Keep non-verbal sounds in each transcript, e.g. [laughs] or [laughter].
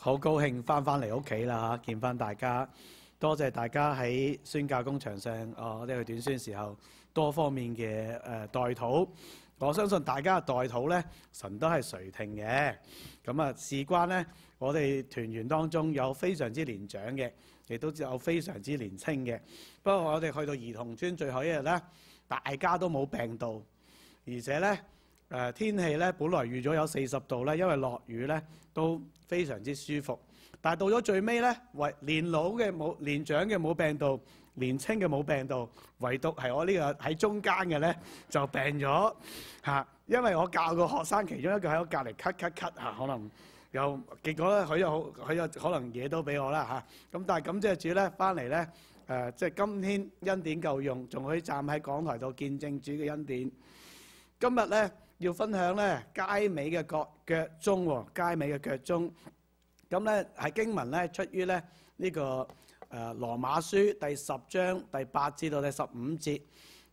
好高興翻翻嚟屋企啦嚇，見翻大家，多謝大家喺宣教工場上哦，即係短宣時候多方面嘅誒代禱。我相信大家嘅代禱咧，神都係垂聽嘅。咁啊，事關咧，我哋團員當中有非常之年長嘅，亦都有非常之年青嘅。不過我哋去到兒童村最後一日咧，大家都冇病到，而且咧。誒天氣咧，本來預咗有四十度咧，因為落雨咧都非常之舒服。但係到咗最尾咧，唯年老嘅冇，年長嘅冇病到，年青嘅冇病到，唯獨係我呢個喺中間嘅咧就病咗嚇，因為我教個學生其中一個喺我隔離咳咳咳嚇，可能有結果咧，佢又好佢又可能嘢都俾我啦嚇。咁但係咁即主咧翻嚟咧誒，即係今天恩典夠用，仲可以站喺講台度見證主嘅恩典。今日咧。要分享咧街尾嘅腳蹤喎，街尾嘅腳中。咁咧係經文咧出於咧呢個誒羅馬書第十章第八至到第十五節。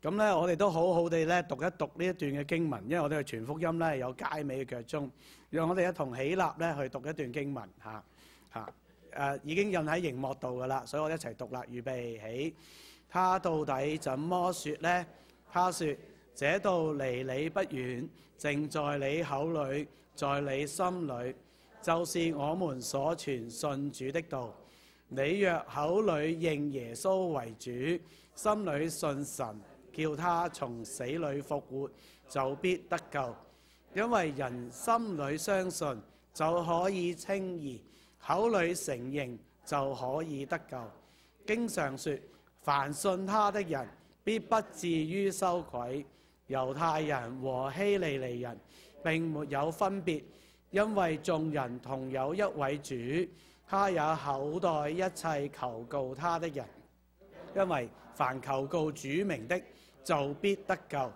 咁咧我哋都好好地咧讀一讀呢一段嘅經文，因為我哋嘅全福音咧有街尾嘅腳中。讓我哋一同起立咧去讀一段經文吓吓诶已經印喺熒幕度噶啦，所以我一齊讀啦，預備起。他到底怎麼說咧？他說。這道離你不遠，正在你口裏，在你心裏，就是我們所傳信主的道。你若口裏認耶穌為主，心裏信神，叫他從死裏復活，就必得救。因為人心裏相信就可以稱義；口裏承認就可以得救。經常說：凡信他的人必不至於羞愧。猶太人和希利尼人並沒有分別，因為眾人同有一位主，他也厚待一切求告他的人。因為凡求告主名的，就必得救。然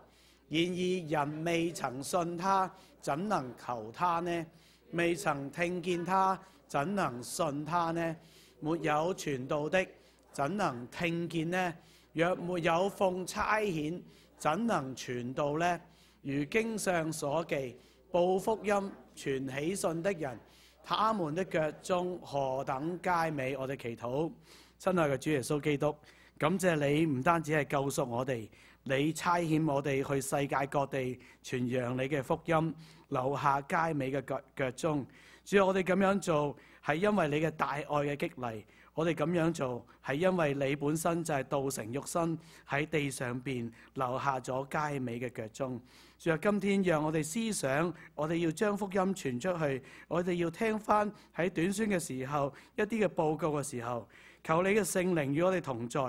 而人未曾信他，怎能求他呢？未曾聽見他，怎能信他呢？沒有傳道的，怎能聽見呢？若沒有奉差遣，怎能傳道呢？如經上所記，報福音、傳喜信的人，他們的腳中何等佳美！我哋祈禱，親愛嘅主耶穌基督，感謝你唔單止係救贖我哋，你差遣我哋去世界各地傳揚你嘅福音，留下佳美嘅腳腳中。主要我哋咁樣做，係因為你嘅大愛嘅激勵。我哋咁樣做係因為你本身就係道成肉身喺地上边留下咗佳美嘅腳蹤。若今天讓我哋思想，我哋要將福音傳出去，我哋要聽翻喺短宣嘅時候一啲嘅報告嘅時候，求你嘅聖靈與我哋同在，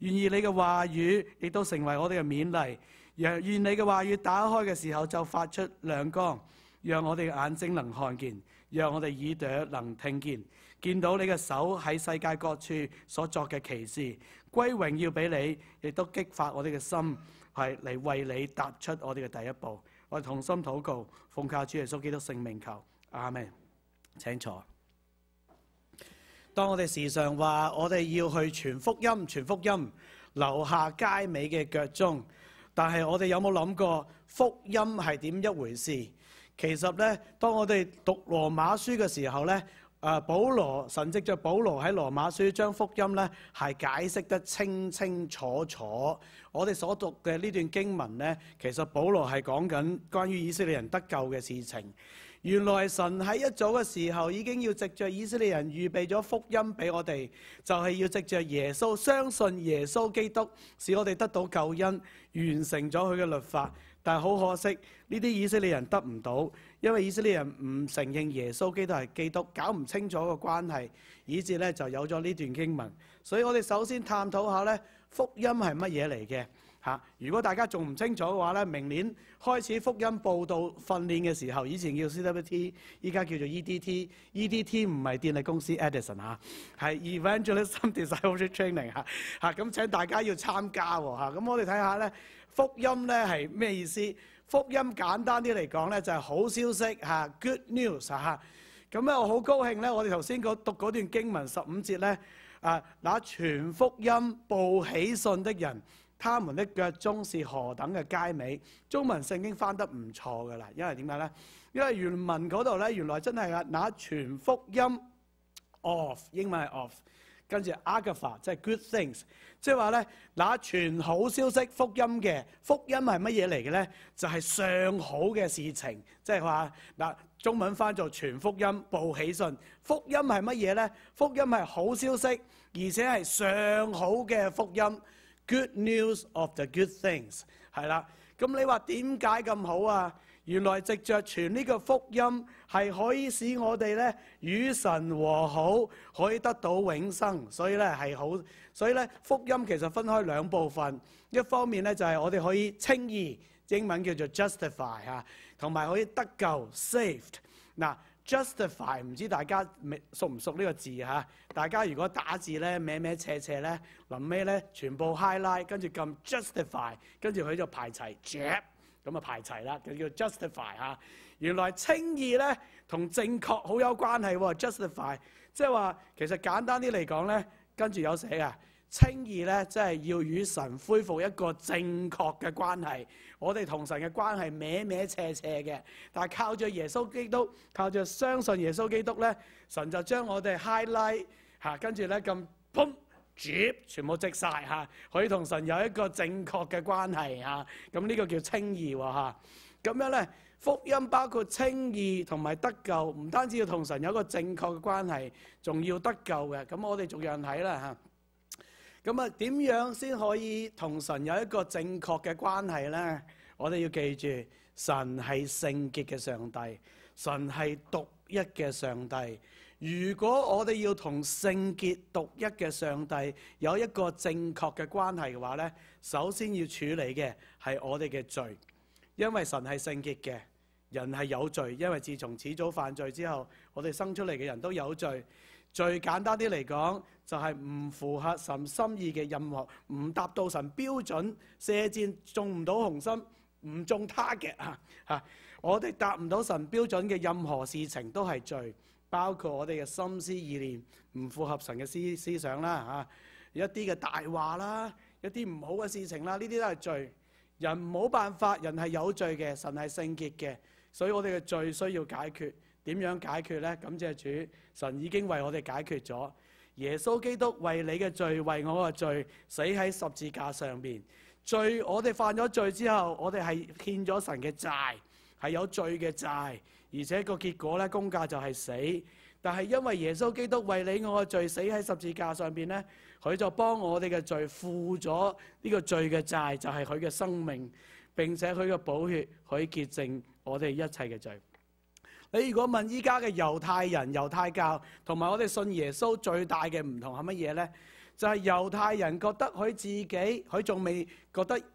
願意你嘅話語亦都成為我哋嘅勉勵。願愿你嘅話語打開嘅時候就發出兩光，讓我哋嘅眼睛能看見，讓我哋耳朵能聽見。見到你嘅手喺世界各處所作嘅歧事，归榮要俾你，亦都激發我哋嘅心，係嚟為你踏出我哋嘅第一步。我哋同心禱告，奉靠主耶穌基督聖命求，阿門。請坐。當我哋時常話我哋要去傳福音、傳福音，留下街尾嘅腳蹤，但係我哋有冇諗過福音係點一回事？其實咧，當我哋讀羅馬書嘅時候咧。啊，保羅神藉着保羅喺羅馬書將福音咧係解釋得清清楚楚。我哋所讀嘅呢段經文咧，其實保羅係講緊關於以色列人得救嘅事情。原來神喺一早嘅時候已經要藉着以色列人預備咗福音俾我哋，就係要藉着耶穌相信耶穌基督，使我哋得到救恩，完成咗佢嘅律法。但係好可惜，呢啲以色列人得唔到。因為以色列人唔承認耶穌基督係基督，搞唔清楚個關係，以至咧就有咗呢段經文。所以我哋首先探討下咧福音係乜嘢嚟嘅嚇。如果大家仲唔清楚嘅話咧，明年開始福音報道訓練嘅時候，以前叫 CWT，依家叫做 EDT。EDT 唔係電力公司 Edison 嚇，係 Evangelistic Discipleship Training 嚇嚇。咁請大家要參加喎咁我哋睇下咧福音咧係咩意思？福音簡單啲嚟講咧，就係好消息嚇，good news 嚇。咁咧，我好高興咧，我哋頭先讀嗰段經文十五節咧，啊，那全福音報喜信的人，他們的腳中是何等嘅佳美。中文聖經翻得唔錯噶啦，因為點解咧？因為原文嗰度咧，原來真係啊，那全福音，of 英文係 of。跟住 a g a t h a 即係 good things，即係話咧，嗱傳好消息福音嘅福音係乜嘢嚟嘅咧？就係上好嘅事情，即係話嗱中文翻做傳福音報喜訊。福音係乜嘢咧？福音係好消息，而且係上好嘅福音。Good news of the good things 係啦。咁你話點解咁好啊？原來藉着傳呢個福音係可以使我哋咧与神和好，可以得到永生，所以咧係好。所以咧福音其實分開兩部分，一方面咧就係我哋可以稱義，英文叫做 justify 吓，同埋可以得救 saved。嗱 justify 唔知大家熟唔熟呢個字吓？大家如果打字咧歪歪斜斜咧，临尾咧全部 highlight，跟住撳 justify，跟住佢就排齊。咁啊排齊啦，叫 justify 嚇。原來清義咧同正確好有關係喎，justify。即係話其實簡單啲嚟講咧，跟住有寫嘅清義咧，即係要與神恢復一個正確嘅關係。我哋同神嘅關係歪歪斜斜嘅，但係靠著耶穌基督，靠著相信耶穌基督咧，神就將我哋 highlight 嚇，跟住咧咁，砰！全部積晒，嚇，可以同神有一個正確嘅關係嚇，咁呢個叫稱義喎嚇。咁樣咧，福音包括稱義同埋得救，唔單止要同神有一個正確嘅關係，仲要得救嘅。咁我哋逐樣睇啦嚇。咁啊，點樣先可以同神有一個正確嘅關係咧？我哋要記住，神係聖潔嘅上帝，神係獨一嘅上帝。如果我哋要同圣洁独一嘅上帝有一个正确嘅关系嘅话呢首先要处理嘅系我哋嘅罪，因为神系圣洁嘅，人系有罪，因为自从始祖犯罪之后，我哋生出嚟嘅人都有罪。最简单啲嚟讲，就系唔符合神心意嘅任何，唔达到神标准，射箭中唔到红心，唔中他嘅吓吓，我哋达唔到神标准嘅任何事情都系罪。包括我哋嘅心思意念唔符合神嘅思思想啦嚇，一啲嘅大话啦，一啲唔好嘅事情啦，呢啲都系罪。人冇办法，人系有罪嘅，神系圣洁嘅，所以我哋嘅罪需要解决。点样解决咧？感谢主，神已经为我哋解决咗。耶稣基督为你嘅罪，为我嘅罪，死喺十字架上边。罪，我哋犯咗罪之后，我哋系欠咗神嘅债，系有罪嘅债。而且個結果咧，公價就係死。但係因為耶穌基督為你我嘅罪死喺十字架上邊咧，佢就幫我哋嘅罪付咗呢個罪嘅債，就係佢嘅生命。並且佢嘅寶血可以潔淨我哋一切嘅罪。你如果問依家嘅猶太人、猶太教同埋我哋信耶穌最大嘅唔同係乜嘢咧？就係猶太人覺得佢自己佢仲未覺得。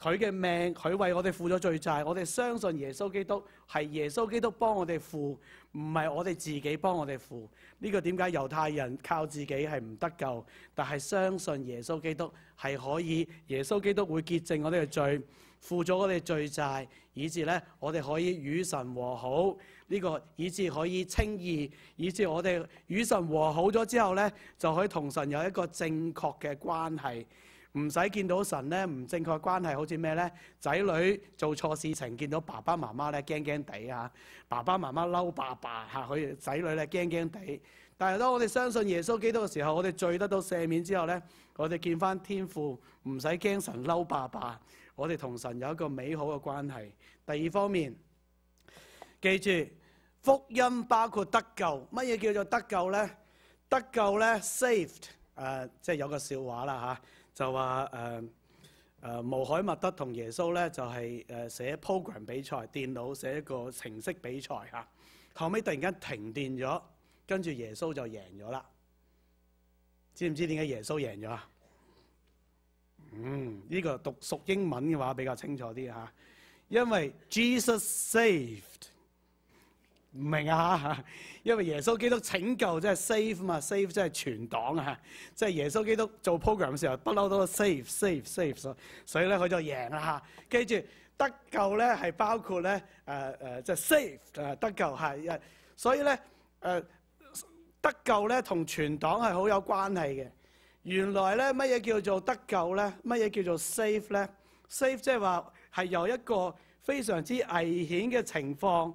佢嘅命，佢為我哋付咗罪債。我哋相信耶穌基督係耶穌基督幫我哋付，唔係我哋自己幫我哋付。呢個點解猶太人靠自己係唔得救，但係相信耶穌基督係可以。耶穌基督會潔淨我哋嘅罪，付咗我哋罪債，以至咧我哋可以與神和好。呢個以至可以清易，以至我哋與神和好咗之後咧，就可以同神有一個正確嘅關係。唔使見到神咧，唔正確關係好似咩咧？仔女做錯事情，見到爸爸媽媽咧驚驚地啊！爸爸媽媽嬲爸爸嚇佢，仔女咧驚驚地。但係當我哋相信耶穌基督嘅時候，我哋罪得到赦免之後咧，我哋見翻天父，唔使驚神嬲爸爸。我哋同神有一個美好嘅關係。第二方面，記住福音包括得救。乜嘢叫做得救咧？得救咧 saved。誒，即係有個笑話啦嚇。就話誒誒無海默德同耶穌咧就係誒寫 program 比賽電腦寫一個程式比賽嚇，後尾突然間停電咗，跟住耶穌就贏咗啦。知唔知點解耶穌贏咗啊？嗯，呢個讀熟英文嘅話比較清楚啲嚇，因為 Jesus saved。唔明啊 [laughs] 因為耶穌基督拯救即係 save 嘛，save 即係全黨啊，即係耶穌基督做 program 嘅時候，不嬲都 save，save，save，所以所以咧佢就贏啦嚇。記住得救咧係包括咧誒誒即係 save 誒得救係，所以咧誒得救咧同全黨係好有關係嘅。原來咧乜嘢叫做得救咧？乜嘢叫做 save 咧？save 即係話係由一個非常之危險嘅情況。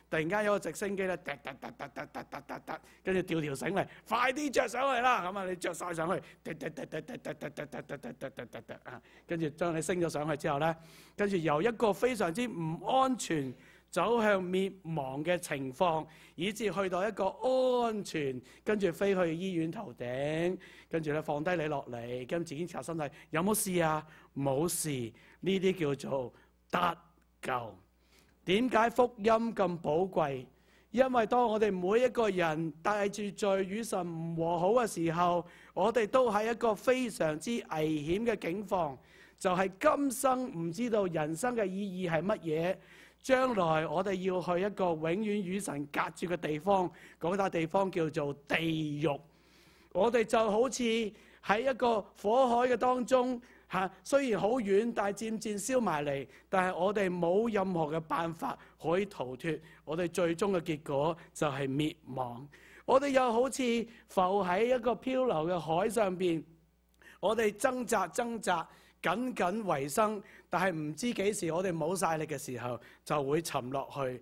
突然間有個直升機咧，嗒嗒嗒嗒嗒嗒嗒嗒，跟住吊條繩嚟，快啲着上去啦！咁啊，你着晒上去，嗒嗒嗒嗒嗒嗒嗒嗒嗒嗒嗒嗒嗒啊！跟住將你升咗上去之後咧，跟住由一個非常之唔安全走向滅亡嘅情況，以至去到一個安全，跟住飛去醫院頭頂，跟住咧放低你落嚟，跟住檢查身體有冇事啊？冇事，呢啲叫做得救。点解福音咁宝贵？因为当我哋每一个人带住罪与神唔和好嘅时候，我哋都喺一个非常之危险嘅境况，就系今生唔知道人生嘅意义系乜嘢，将来我哋要去一个永远与神隔住嘅地方，嗰笪地方叫做地狱。我哋就好似喺一个火海嘅当中。嚇！雖然好遠，但係漸漸燒埋嚟。但係我哋冇任何嘅辦法可以逃脱。我哋最終嘅結果就係滅亡。我哋又好似浮喺一個漂流嘅海上邊，我哋掙扎掙扎，緊緊維生。但係唔知幾時我哋冇晒力嘅時候，就會沉落去。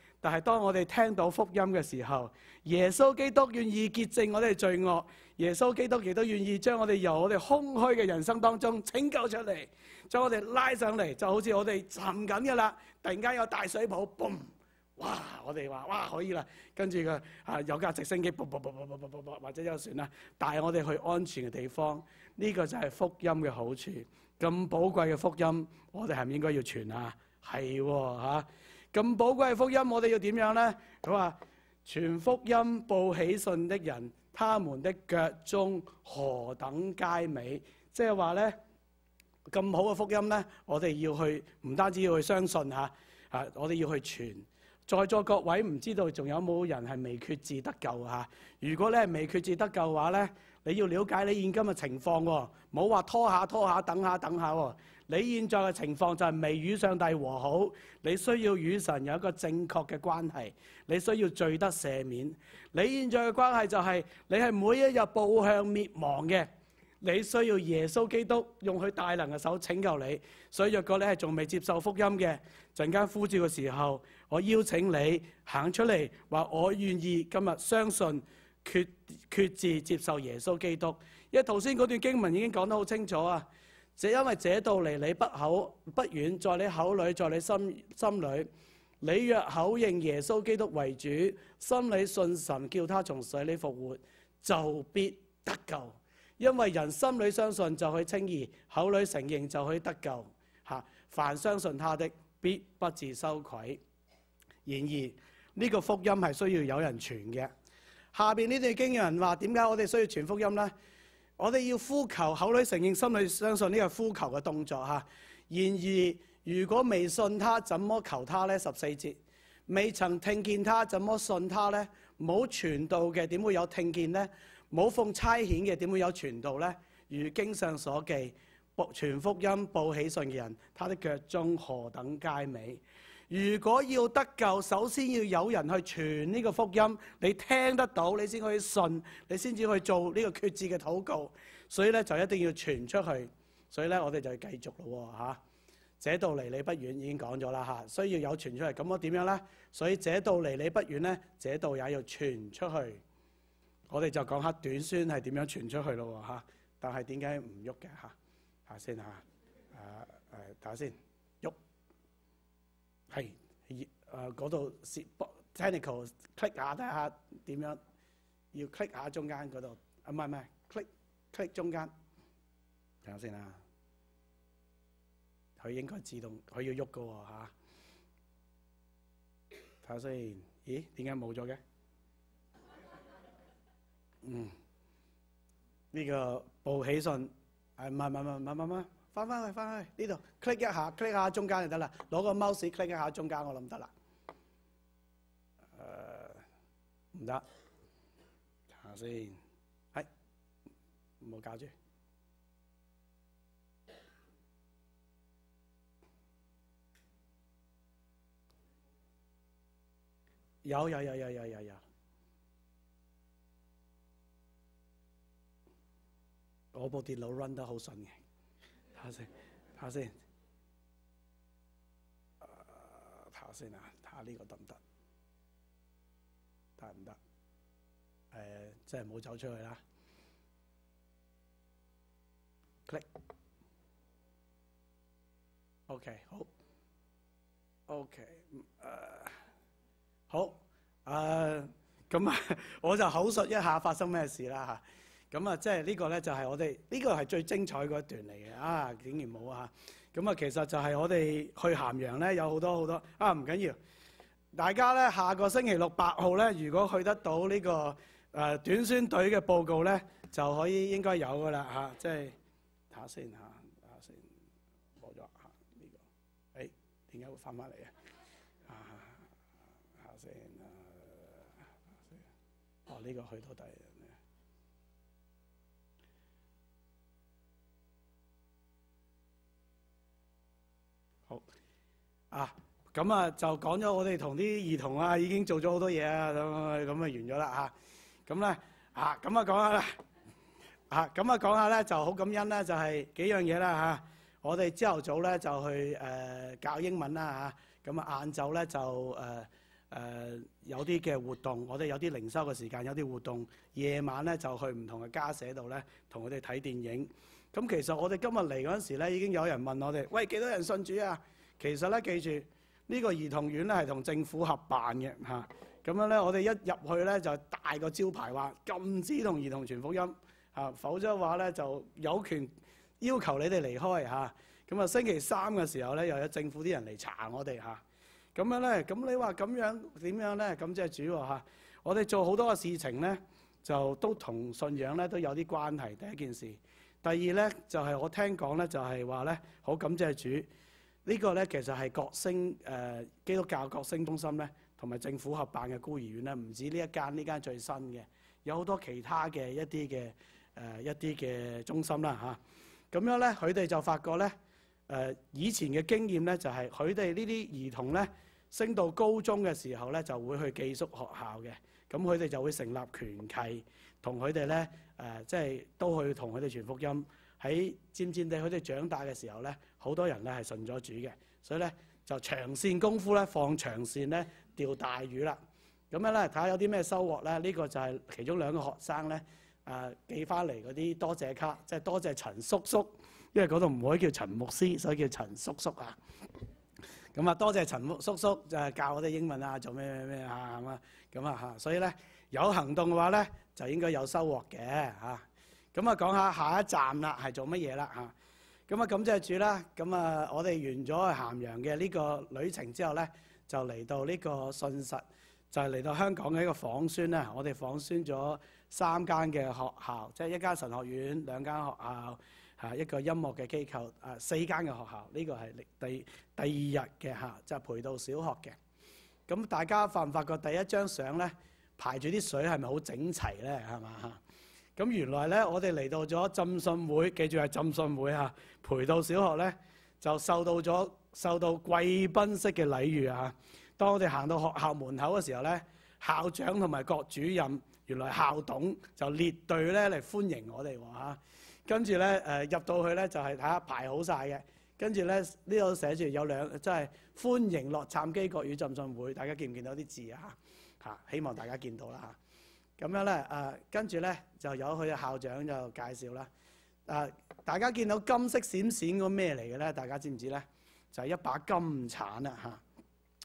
但係當我哋聽到福音嘅時候，耶穌基督願意洁淨我哋罪惡，耶穌基督亦都願意將我哋由我哋空虛嘅人生當中拯救出嚟，將我哋拉上嚟，就好似我哋沉緊噶啦，突然間有大水泡，boom！哇，我哋話哇可以啦，跟住嘅啊有架直升機，boom boom boom boom boom boom boom，或者有船啦，帶我哋去安全嘅地方。呢個就係福音嘅好處，咁寶貴嘅福音，我哋係咪應該要傳啊？係喎咁宝贵福音，我哋要点样呢？佢话全福音报喜信的人，他们的脚中何等佳美！即系话呢，咁好嘅福音呢，我哋要去唔单止要去相信吓，我哋要去传。在座各位唔知道仲有冇人系未决志得救吓，如果系未决志得救嘅话呢，你要了解你现今嘅情况，唔好话拖下拖下，等下等下喎。你现在嘅情况就系未与上帝和好，你需要与神有一个正确嘅关系，你需要罪得赦免。你现在嘅关系就系你系每一日步向灭亡嘅，你需要耶稣基督用佢大能嘅手拯救你。所以若果你系仲未接受福音嘅，阵间呼召嘅时候，我邀请你行出嚟，话我愿意今日相信决决志接受耶稣基督。因为头先嗰段经文已经讲得好清楚啊。就因為這道理你不口不遠，在你口裏，在你心心裏，你若口認耶穌基督為主，心里信神叫他從死裏復活，就必得救。因為人心里相信就去清義，口裏承認就去得救。嚇，凡相信他的必不自羞愧。然而呢個福音係需要有人傳嘅。下邊呢段經人話點解我哋需要傳福音呢？我哋要呼求，口裡承認，心裏相信呢個呼求嘅動作吓。然而，如果未信他，怎麼求他呢？十四節，未曾聽見他，怎麼信他呢？冇傳道嘅，點會有聽見呢？冇奉差遣嘅，點會有傳道呢？如經上所記，全福音報喜信嘅人，他的腳中何等佳美！如果要得救，首先要有人去傳呢個福音，你聽得到，你先可以信，你先至去做呢個決志嘅祷告。所以咧就一定要傳出去。所以咧我哋就要繼續咯喎嚇。這道離你不遠已經講咗啦吓，需要有傳出去。咁我點樣咧？所以這道離你不遠咧，這道也要傳出去。我哋就講下短宣係點樣傳出去咯喎嚇。但係點解唔喐嘅吓？下先吓，啊诶，睇下先。係，誒嗰度 technical click 下睇下點樣，要 click 下中間嗰度，啊唔係唔係，click click 中間，睇下先啊。佢應該自動，佢要喐嘅喎嚇。睇下先，咦？點解冇咗嘅？嗯，呢個報喜信，啊唔唔唔唔唔係。翻翻去，翻去呢度，click 一下，click 下中間就得啦。攞個 mouse click 一下中間，我諗得啦。誒，唔得，睇下先。係，冇搞住。有有有有有有有。我部電腦 run 得好順嘅。下先，睇先，啊，下先下先啊睇呢个得唔得？得唔得？诶，即系好走出去啦。click，OK，好，OK，诶，好，诶，咁啊，[laughs] 我就口述一下发生咩事啦吓。咁啊，即係呢個咧就係我哋呢個係最精彩嗰一段嚟嘅啊！竟然冇啊！咁啊，其實就係我哋去咸陽咧，有好多好多啊！唔緊要，大家咧下個星期六八號咧，如果去得到呢個誒短宣隊嘅報告咧，就可以應該有噶啦嚇，即係睇下先嚇，睇下先冇咗嚇呢個，誒點解會翻返嚟啊？啊，嚇下先哦，呢個去到第。二。好啊，咁啊就講咗我哋同啲兒童啊已經做咗好多嘢啊，咁咁啊完咗啦吓，咁咧啊咁啊講下啦，啊咁啊講下咧就好感恩咧就係幾樣嘢啦吓，我哋朝頭早咧就去誒教英文啦吓，咁啊晏晝咧就誒誒有啲嘅活動，我哋有啲零收嘅時間有啲活動，夜晚咧就去唔同嘅家社度咧同佢哋睇電影。咁其實我哋今日嚟嗰陣時咧，已經有人問我哋：喂，幾多人信主啊？其實咧，記住呢個兒童院咧係同政府合辦嘅嚇。咁樣咧，我哋一入去咧就大個招牌話禁止同兒童傳福音嚇，否則嘅話咧就有權要求你哋離開嚇。咁啊，星期三嘅時候咧又有政府啲人嚟查我哋嚇。咁樣咧，咁你話咁樣點樣咧？咁即係主喎嚇。我哋做好多嘅事情咧，就都同信仰咧都有啲關係。第一件事。第二咧就係我聽講咧就係話咧好感謝主呢個咧其實係國星誒基督教國星中心咧同埋政府合辦嘅孤兒院咧唔止呢一間呢間最新嘅有好多其他嘅一啲嘅誒一啲嘅中心啦嚇咁樣咧佢哋就發覺咧誒以前嘅經驗咧就係佢哋呢啲兒童咧升到高中嘅時候咧就會去寄宿學校嘅咁佢哋就會成立權契同佢哋咧。誒，即係都去同佢哋傳福音。喺漸漸地，佢哋長大嘅時候咧，好多人咧係信咗主嘅。所以咧，就長線功夫咧，放長線咧，釣大魚啦。咁樣咧，睇下有啲咩收穫咧。呢個就係其中兩個學生咧，誒寄翻嚟嗰啲多謝卡，即係多謝陳叔叔。因為嗰度唔可以叫陳牧師，所以叫陳叔叔啊。咁啊，多謝陳叔叔叔就係教我哋英文啊，做咩咩咩啊咁啊，咁啊嚇，所以咧有行動嘅話咧，就應該有收穫嘅嚇。咁啊，講下下一站啦，係做乜嘢啦嚇？咁啊，感謝主啦。咁啊，我哋完咗咸陽嘅呢個旅程之後咧，就嚟到呢個信實，就係嚟到香港嘅一個仿宣啦。我哋仿宣咗三間嘅學校，即係一間神學院，兩間學校。嚇一個音樂嘅機構，啊四間嘅學校，呢個係第第二日嘅嚇，就係陪到小學嘅。咁大家發唔發覺第一張相咧排住啲水係咪好整齊咧？係嘛嚇？咁原來咧我哋嚟到咗浸信會，記住係浸信會嚇，陪到小學咧就受到咗受到貴賓式嘅禮遇啊！當我哋行到學校門口嘅時候咧，校長同埋各主任，原來校董就列隊咧嚟歡迎我哋喎跟住咧，誒入到去咧就係下排好晒嘅。跟住咧呢度寫住有兩，即係歡迎落杉機國語浸信會，大家見唔見到啲字啊？嚇，希望大家見到啦嚇。咁樣咧誒，跟住咧就有佢嘅校長就介紹啦。誒，大家見到金色閃閃嗰咩嚟嘅咧？大家知唔知咧？就係一把金鏟啊嚇。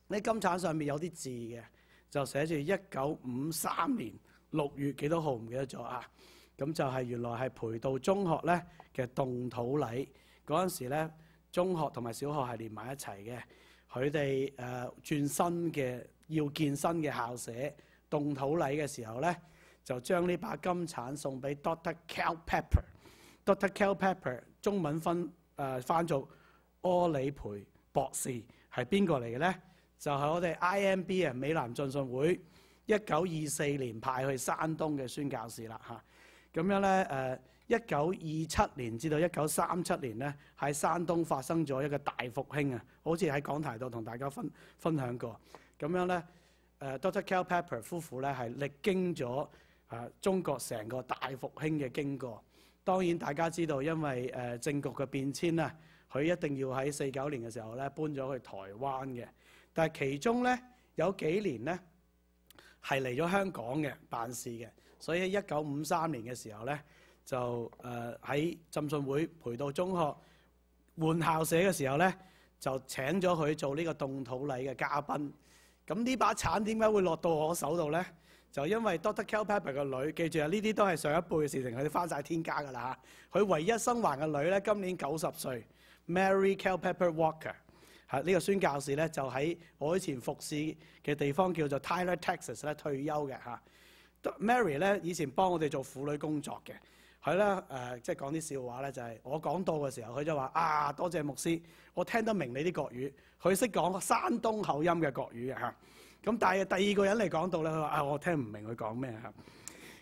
呢金鏟上面有啲字嘅，就寫住一九五三年六月幾多號唔記得咗啊？咁就係原來係陪到中學咧嘅動土禮嗰陣時咧，中學同埋小學係連埋一齊嘅。佢哋誒轉新嘅要建新嘅校舍，動土禮嘅時候咧，就將呢把金鏟送俾 Doctor Cal Pepper。Doctor Cal Pepper 中文分誒翻做柯里培博士係邊個嚟嘅咧？就係我哋 I M B 啊，美南進信會一九二四年派去山東嘅宣教士啦嚇。咁樣咧，誒，一九二七年至到一九三七年咧，喺山東發生咗一個大復興啊！好似喺講台度同大家分享過。咁樣咧，誒，Dr. Cal Pepper 夫婦咧係歷經咗啊中國成個大復興嘅經過。當然大家知道，因為誒政局嘅變遷啊，佢一定要喺四九年嘅時候咧搬咗去台灣嘅。但係其中咧有幾年咧係嚟咗香港嘅辦事嘅。所以喺一九五三年嘅時候咧，就誒喺浸信會培道中學換校舍嘅時候咧，就請咗佢做呢個動土禮嘅嘉賓。咁呢把鏟點解會落到我手度咧？就因為 Dr. o o c t c e l p e p p e r 嘅女，記住啊，呢啲都係上一輩嘅事情，佢翻晒天家㗎啦嚇。佢唯一生還嘅女咧，今年九十歲，Mary c e l p e p p e r Walker，係呢個孫教師咧就喺我以前服侍嘅地方叫做 Tyler Texas 咧退休嘅嚇。Mary 咧以前幫我哋做婦女工作嘅，佢咧誒，即係講啲笑話咧，就係我講到嘅時候，佢就話啊，多謝牧師，我聽得明你啲國語，佢識講山東口音嘅國語嘅嚇。咁但係第二個人嚟講到咧，佢話啊，我聽唔明佢講咩嚇。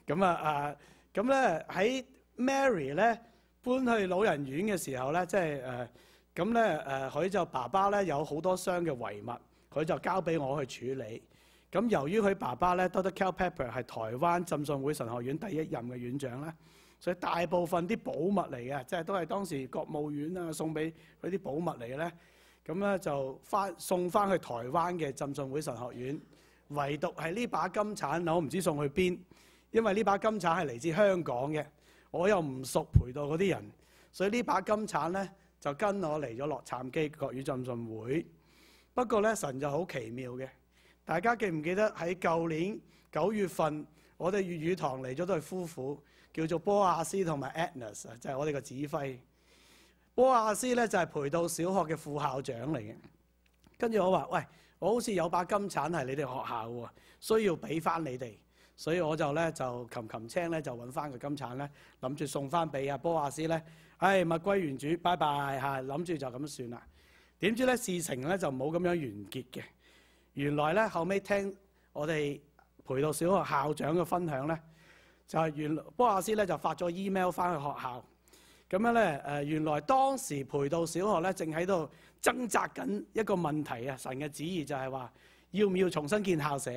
咁啊啊，咁咧喺 Mary 咧搬去老人院嘅時候咧，即係誒，咁咧誒，佢就爸爸咧有好多箱嘅遺物，佢就交俾我去處理。咁由於佢爸爸咧，Dr.Kelpepper 係台灣浸信會神學院第一任嘅院長咧，所以大部分啲寶物嚟嘅，即係都係當時國務院啊送俾佢啲寶物嚟嘅咧，咁咧就翻送翻去台灣嘅浸信會神學院，唯獨係呢把金鏟，我唔知送去邊，因為呢把金鏟係嚟自香港嘅，我又唔熟陪到嗰啲人，所以呢把金鏟咧就跟我嚟咗洛杉磯國語浸信會，不過咧神就好奇妙嘅。大家記唔記得喺舊年九月份，我哋粵語堂嚟咗對夫婦，叫做波亞斯同埋 a d n e s 啊，就係我哋個指揮。波亞斯咧就係陪到小學嘅副校長嚟嘅。跟住我話：，喂，我好似有把金鏟係你哋學校喎，需要俾翻你哋。所以我就咧就琴琴青咧就揾翻個金鏟咧，諗住送翻俾阿波亞斯咧。唉，物歸原主，拜拜嚇，諗住就咁算啦。點知咧事情咧就冇咁樣完結嘅。原來咧，後尾聽我哋培道小學校長嘅分享咧，就係原波亞斯咧就發咗 email 翻去學校，咁樣咧誒原來當時培道小學咧正喺度掙扎緊一個問題啊，神嘅旨意就係話要唔要重新建校舍？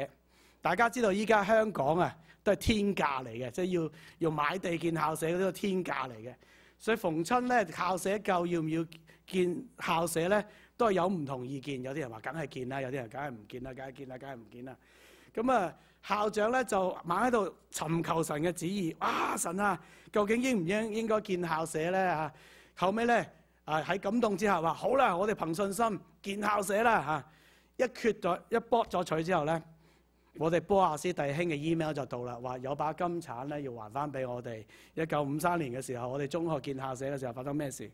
大家知道依家香港啊都係天價嚟嘅，即係要要買地建校舍嗰啲都天價嚟嘅，所以逢親咧校舍舊，要唔要建校舍咧？都係有唔同意見，有啲人話梗係見啦，有啲人梗係唔見啦，梗係見啦，梗係唔見啦。咁啊，校長咧就猛喺度尋求神嘅旨意。哇！神啊，究竟應唔應應該建校舍咧？嚇，後尾咧啊喺感動之下話：好啦，我哋憑信心建校舍啦嚇！一決咗一搏咗取之後咧，我哋波亞斯弟兄嘅 email 就到啦，話有把金鏟咧要還翻俾我哋。一九五三年嘅時候，我哋中學建校舍嘅時候發生咩事？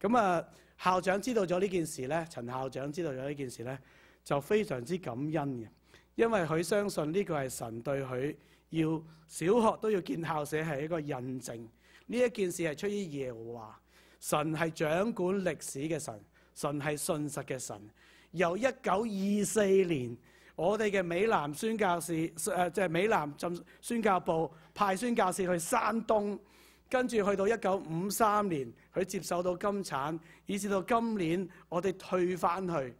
咁啊～校長知道咗呢件事咧，陳校長知道咗呢件事咧，就非常之感恩嘅，因為佢相信呢個係神對佢要小學都要建校舍係一個印證，呢一件事係出於耶和華，神係掌管歷史嘅神，神係信實嘅神。由一九二四年，我哋嘅美南宣教士誒，即係美南浸宣教部派宣教士去山東。跟住去到一九五三年，佢接受到金產，以至到今年我哋退翻去，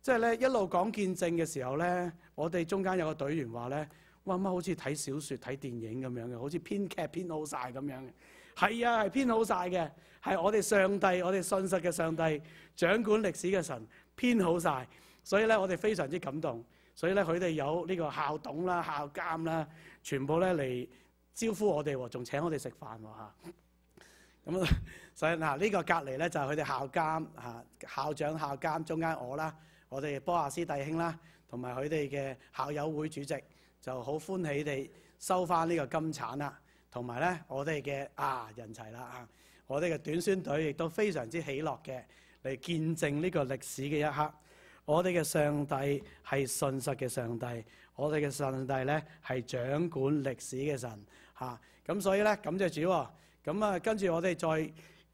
即系咧一路講見證嘅時候咧，我哋中間有個隊員話咧：，哇乜好似睇小説睇電影咁樣嘅，好似編劇編好晒咁樣嘅。係啊，係編好晒嘅，係我哋上帝，我哋信實嘅上帝掌管歷史嘅神編好晒。所以咧我哋非常之感動。所以咧佢哋有呢個校董啦、校監啦，全部咧嚟。招呼我哋喎，仲請我哋食飯喎咁啊，[laughs] 所以嗱，呢個隔離咧就係佢哋校監嚇，校長、校監中間我啦，我哋波亞斯弟兄啦，同埋佢哋嘅校友會主席，就好歡喜地收翻呢個金產啦，同埋咧我哋嘅啊人齊啦嚇，我哋嘅短宣隊亦都非常之喜樂嘅嚟見證呢個歷史嘅一刻。我哋嘅上帝係信實嘅上帝，我哋嘅上帝咧係掌管歷史嘅神。嚇咁所以咧感謝主喎，咁啊跟住我哋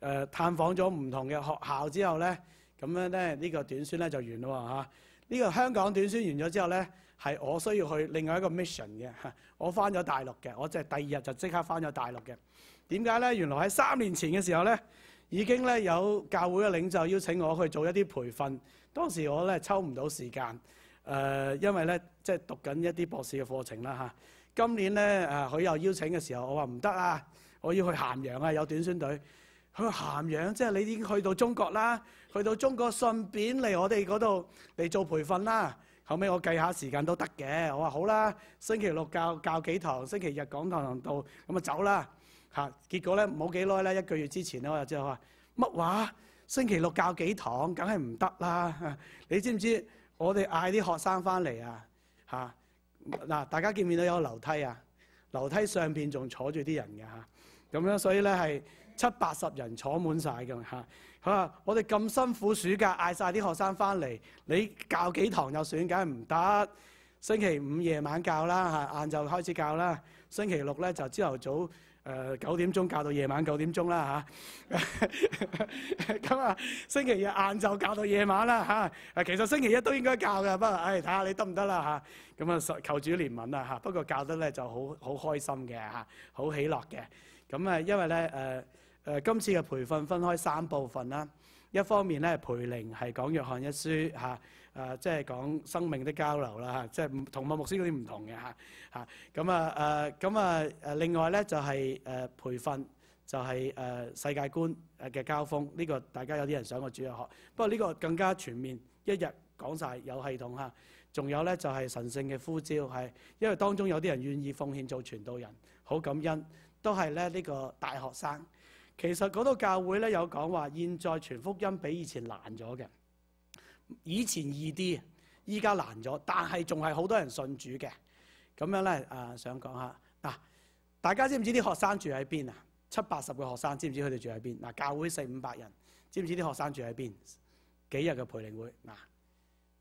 再誒探訪咗唔同嘅學校之後咧，咁樣咧呢個短宣咧就完咯喎嚇。呢個香港短宣完咗之後咧，係我需要去另外一個 mission 嘅，我翻咗大陸嘅，我即係第二日就即刻翻咗大陸嘅。點解咧？原來喺三年前嘅時候咧，已經咧有教會嘅領袖邀請我去做一啲培訓，當時我咧抽唔到時間，誒因為咧即係讀緊一啲博士嘅課程啦嚇。今年咧，啊佢又邀請嘅時候，我話唔得啊！我要去咸陽啊，有短宣隊。佢話咸陽即係你已經去到中國啦，去到中國順便嚟我哋嗰度嚟做培訓啦。後尾我計下時間都得嘅，我話好啦，星期六教教幾堂，星期日講堂到，咁啊走啦嚇。結果咧冇幾耐咧，一個月之前咧我就即係話乜話？星期六教幾堂，梗係唔得啦！你知唔知我哋嗌啲學生翻嚟啊嚇？嗱，大家見唔見到有個樓梯啊？樓梯上邊仲坐住啲人嘅嚇，咁樣所以咧係七八十人坐滿晒嘅嘛嚇。佢話：我哋咁辛苦暑假嗌晒啲學生翻嚟，你教幾堂又算，梗係唔得。星期五夜晚教啦嚇，晏晝開始教啦，星期六咧就朝頭早。誒九點鐘教到夜晚九點鐘啦嚇，[laughs] 咁啊星期日晏晝教到夜晚啦嚇。誒其實星期一都應該教嘅，不過誒睇下你得唔得啦嚇。咁啊求主憐憫啦嚇。不過教得咧就好好開心嘅嚇，好喜樂嘅。咁啊因為咧誒誒今次嘅培訓分開三部分啦，一方面咧培靈係講約翰一書嚇。誒，即係講生命的交流啦，即係同牧牧師嗰啲唔同嘅嚇嚇。咁啊誒，咁啊誒，另外咧就係誒培訓，就係誒世界觀誒嘅交鋒。呢個大家有啲人想我主日學，不過呢個更加全面，一日講晒有系統嚇。仲有咧就係神圣嘅呼召，係因為當中有啲人願意奉獻做傳道人，好感恩。都係咧呢個大學生，其實嗰度教會咧有講話，現在傳福音比以前難咗嘅。以前易啲，依家難咗，但系仲係好多人信主嘅。咁樣咧，啊想講下嗱，大家知唔知啲學生住喺邊啊？七八十個學生，知唔知佢哋住喺邊？嗱，教會四五百人，知唔知啲學生住喺邊？幾日嘅培靈會嗱，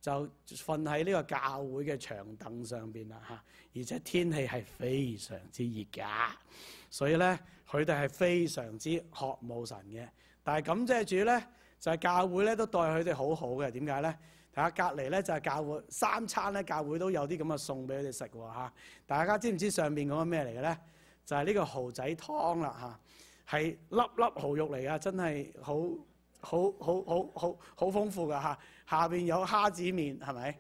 就瞓喺呢個教會嘅长凳上边啦吓，而且天氣係非常之熱㗎，所以咧佢哋係非常之渴慕神嘅，但係感謝主咧。就係教會咧，都待佢哋好好嘅。點解咧？睇下隔離咧，就係教會三餐咧，教會都有啲咁嘅餸俾佢哋食喎嚇。大家知唔知上面嗰個咩嚟嘅咧？就係呢個蠔仔湯啦嚇，係粒粒蠔肉嚟噶，真係好好好好好好豐富噶嚇。下邊有蝦子面係咪？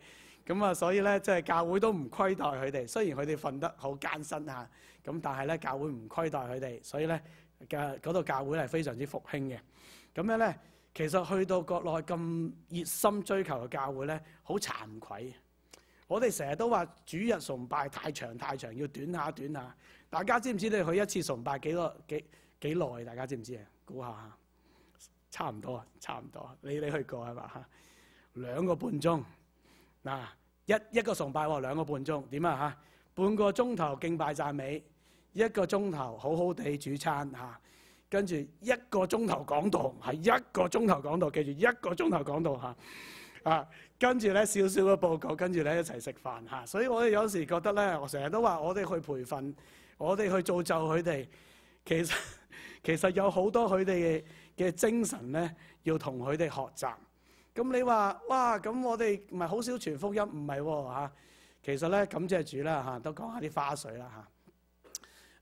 咁啊，所以咧，即係教會都唔虧待佢哋。雖然佢哋瞓得好艱辛嚇，咁但係咧，教會唔虧待佢哋，所以咧，教嗰度教會係非常之復興嘅。咁樣咧。其實去到國內咁熱心追求嘅教會咧，好慚愧。我哋成日都話主日崇拜太長太長，要短下短下。大家知唔知你去一次崇拜幾多幾幾耐？大家知唔知啊？估下差唔多啊，差唔多。你你去過係嘛？兩個半鐘嗱，一一個崇拜喎，兩個半鐘點啊嚇？半個鐘頭敬拜讚美，一個鐘頭好好地煮餐嚇。跟住一個鐘頭講道，係一個鐘頭講道，記住一個鐘頭講道嚇啊！跟住咧少少嘅報告，跟住咧一齊食飯嚇。所以我哋有時覺得咧，我成日都話我哋去培訓，我哋去做就佢哋，其實 [laughs] 其實有好多佢哋嘅精神咧，要同佢哋學習。咁你話哇，咁我哋唔係好少傳福音，唔係喎其實咧感謝主啦嚇，都講下啲花絮啦嚇。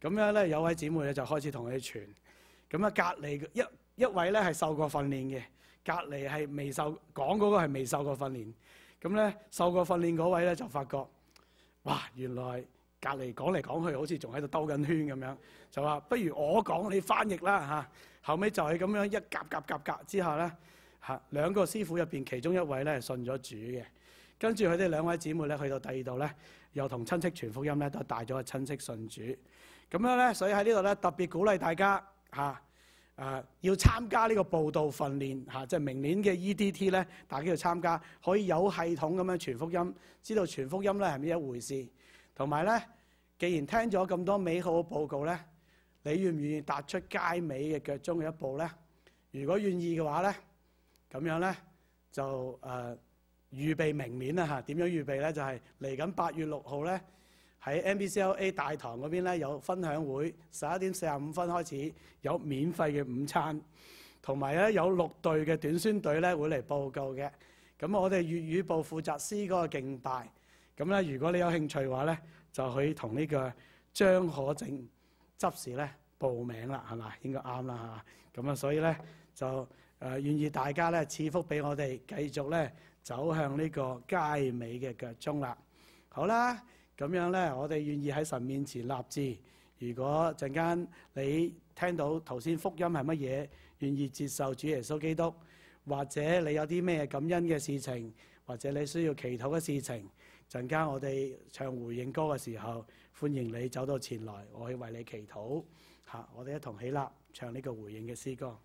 咁樣咧，有位姊妹咧就開始同佢傳。咁啊，隔離一一位咧係受過訓練嘅，隔離係未受講嗰個係未受過訓練。咁咧，受過訓練嗰位咧就發覺，哇！原來隔離講嚟講去好似仲喺度兜緊圈咁樣，就話不如我講你翻譯啦嚇。後尾就係咁樣一夾夾夾夾之下咧嚇，兩個師傅入邊其中一位咧信咗主嘅，跟住佢哋兩位姊妹咧去到第二度咧又同親戚傳福音咧都帶咗個親戚信主。咁樣咧，所以喺呢度咧特別鼓勵大家嚇，誒要參加呢個報道訓練嚇，即係明年嘅 EDT 咧，大家要參加，可以有系統咁樣傳福音，知道傳福音咧係咩一回事。同埋咧，既然聽咗咁多美好嘅報告咧，你願唔願意踏出街尾嘅腳中嘅一步咧？如果願意嘅話咧，咁樣咧就誒預備明年啦嚇，點樣預備咧？就係嚟緊八月六號咧。喺 NBCOA 大堂嗰邊咧有分享會，十一點四十五分開始，有免費嘅午餐，同埋咧有六隊嘅短宣隊咧會嚟報告嘅。咁我哋粵語部負責師嗰個敬拜，咁咧如果你有興趣嘅話咧，就可以同呢個張可正執事咧報名啦，係嘛？應該啱啦，係咁啊，所以咧就誒願意大家咧賜福俾我哋，繼續咧走向呢個佳美嘅腳中啦。好啦。咁樣咧，我哋願意喺神面前立志。如果陣間你聽到頭先福音係乜嘢，願意接受主耶穌基督，或者你有啲咩感恩嘅事情，或者你需要祈禱嘅事情，陣間我哋唱回應歌嘅時候，歡迎你走到前來，我去為你祈禱。嚇！我哋一同起立唱呢個回應嘅詩歌。